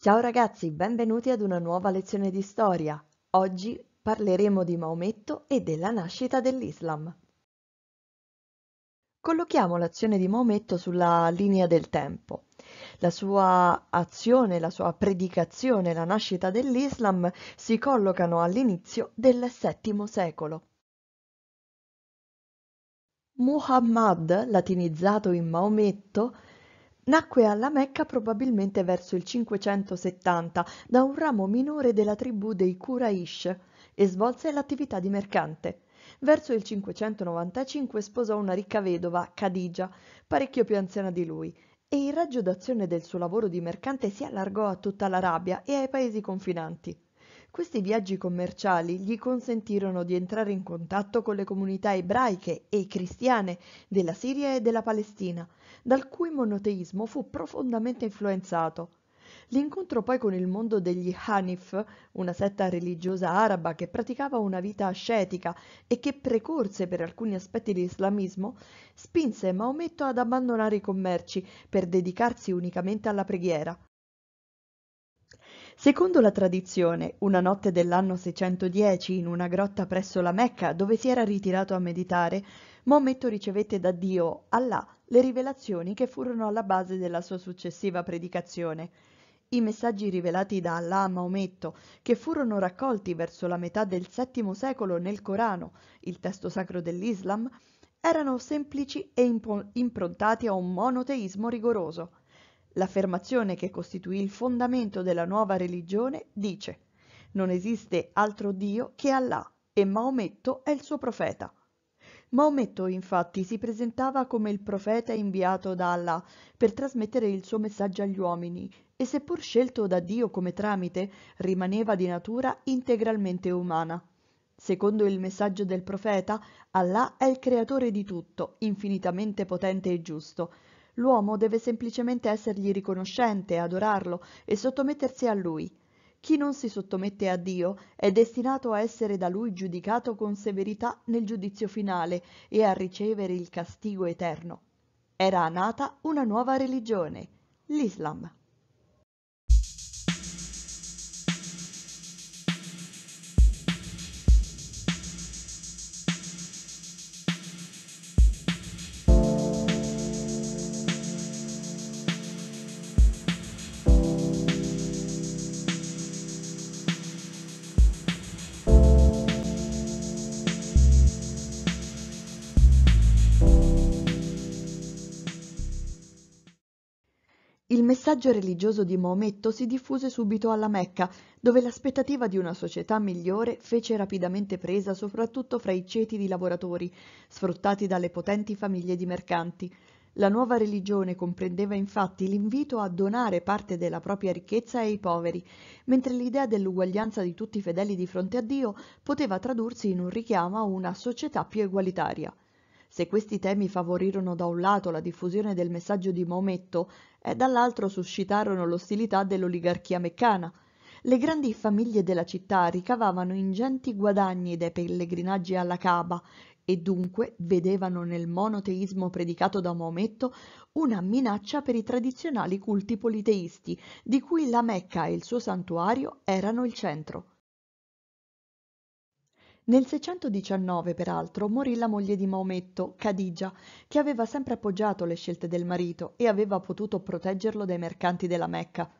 Ciao ragazzi, benvenuti ad una nuova lezione di storia. Oggi parleremo di Maometto e della nascita dell'Islam. Collochiamo l'azione di Maometto sulla linea del tempo. La sua azione, la sua predicazione, la nascita dell'Islam si collocano all'inizio del VII secolo. Muhammad, latinizzato in Maometto, Nacque alla Mecca probabilmente verso il 570 da un ramo minore della tribù dei Quraysh e svolse l'attività di mercante. Verso il 595 sposò una ricca vedova, Khadija, parecchio più anziana di lui, e il raggio d'azione del suo lavoro di mercante si allargò a tutta l'Arabia e ai paesi confinanti. Questi viaggi commerciali gli consentirono di entrare in contatto con le comunità ebraiche e cristiane della Siria e della Palestina, dal cui monoteismo fu profondamente influenzato. L'incontro poi con il mondo degli Hanif, una setta religiosa araba che praticava una vita ascetica e che precorse per alcuni aspetti l'islamismo, spinse Maometto ad abbandonare i commerci per dedicarsi unicamente alla preghiera. Secondo la tradizione, una notte dell'anno 610 in una grotta presso la Mecca dove si era ritirato a meditare, Maometto ricevette da Dio, Allah, le rivelazioni che furono alla base della sua successiva predicazione. I messaggi rivelati da Allah a Maometto, che furono raccolti verso la metà del VII secolo nel Corano, il testo sacro dell'Islam, erano semplici e improntati a un monoteismo rigoroso. L'affermazione che costituì il fondamento della nuova religione dice Non esiste altro Dio che Allah e Maometto è il suo profeta. Maometto infatti si presentava come il profeta inviato da Allah per trasmettere il suo messaggio agli uomini e seppur scelto da Dio come tramite rimaneva di natura integralmente umana. Secondo il messaggio del profeta, Allah è il creatore di tutto, infinitamente potente e giusto, L'uomo deve semplicemente essergli riconoscente, adorarlo e sottomettersi a lui. Chi non si sottomette a Dio è destinato a essere da lui giudicato con severità nel giudizio finale e a ricevere il castigo eterno. Era nata una nuova religione, l'Islam. Il messaggio religioso di Maometto si diffuse subito alla Mecca, dove l'aspettativa di una società migliore fece rapidamente presa soprattutto fra i ceti di lavoratori, sfruttati dalle potenti famiglie di mercanti. La nuova religione comprendeva infatti l'invito a donare parte della propria ricchezza ai poveri, mentre l'idea dell'uguaglianza di tutti i fedeli di fronte a Dio poteva tradursi in un richiamo a una società più egualitaria. Se questi temi favorirono da un lato la diffusione del messaggio di Maometto e dall'altro suscitarono l'ostilità dell'oligarchia meccana, le grandi famiglie della città ricavavano ingenti guadagni dai pellegrinaggi alla Caba e dunque vedevano nel monoteismo predicato da Maometto una minaccia per i tradizionali culti politeisti, di cui la Mecca e il suo santuario erano il centro. Nel 619, peraltro, morì la moglie di Maometto, Khadija, che aveva sempre appoggiato le scelte del marito e aveva potuto proteggerlo dai mercanti della Mecca.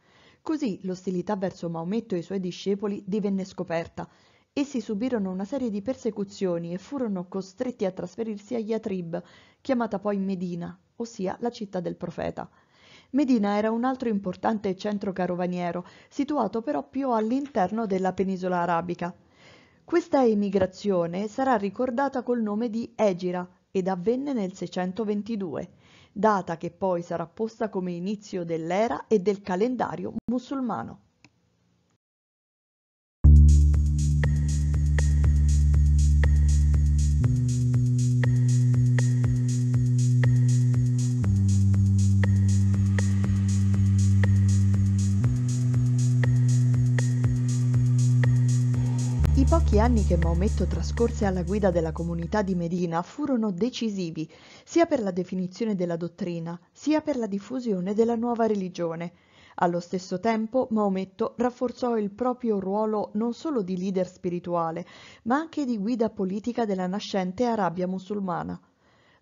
Così l'ostilità verso Maometto e i suoi discepoli divenne scoperta. Essi subirono una serie di persecuzioni e furono costretti a trasferirsi a Yatrib, chiamata poi Medina, ossia la città del profeta. Medina era un altro importante centro carovaniero, situato però più all'interno della penisola arabica. Questa emigrazione sarà ricordata col nome di Egira ed avvenne nel 622, data che poi sarà posta come inizio dell'era e del calendario musulmano. pochi anni che Maometto trascorse alla guida della comunità di Medina furono decisivi sia per la definizione della dottrina, sia per la diffusione della nuova religione. Allo stesso tempo Maometto rafforzò il proprio ruolo non solo di leader spirituale, ma anche di guida politica della nascente Arabia musulmana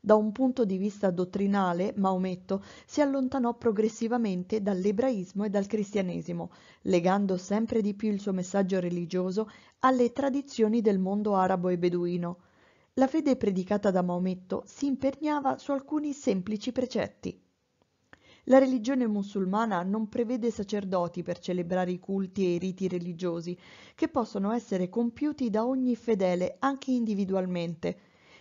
da un punto di vista dottrinale, Maometto si allontanò progressivamente dall'ebraismo e dal cristianesimo, legando sempre di più il suo messaggio religioso alle tradizioni del mondo arabo e beduino. La fede predicata da Maometto si imperniava su alcuni semplici precetti. La religione musulmana non prevede sacerdoti per celebrare i culti e i riti religiosi, che possono essere compiuti da ogni fedele anche individualmente.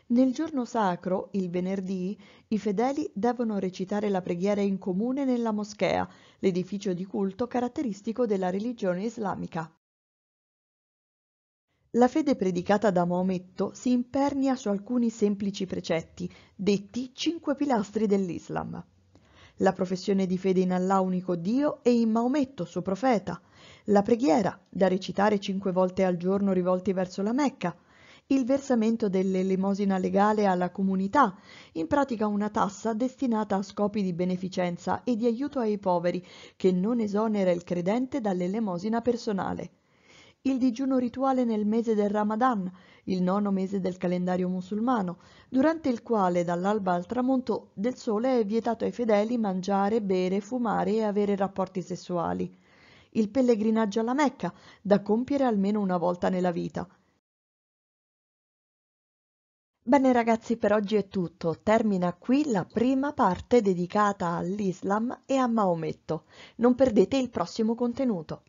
Nel giorno sacro, il venerdì, i fedeli devono recitare la preghiera in comune nella moschea, l'edificio di culto caratteristico della religione islamica. La fede predicata da Maometto si impernia su alcuni semplici precetti, detti cinque pilastri dell'Islam. La professione di fede in Allah unico Dio e in Maometto, suo profeta. La preghiera, da recitare cinque volte al giorno rivolti verso la Mecca il versamento dell'elemosina legale alla comunità, in pratica una tassa destinata a scopi di beneficenza e di aiuto ai poveri, che non esonera il credente dall'elemosina personale. Il digiuno rituale nel mese del Ramadan, il nono mese del calendario musulmano, durante il quale dall'alba al tramonto del sole è vietato ai fedeli mangiare, bere, fumare e avere rapporti sessuali. Il pellegrinaggio alla Mecca, da compiere almeno una volta nella vita. Bene ragazzi per oggi è tutto, termina qui la prima parte dedicata all'Islam e a Maometto. Non perdete il prossimo contenuto.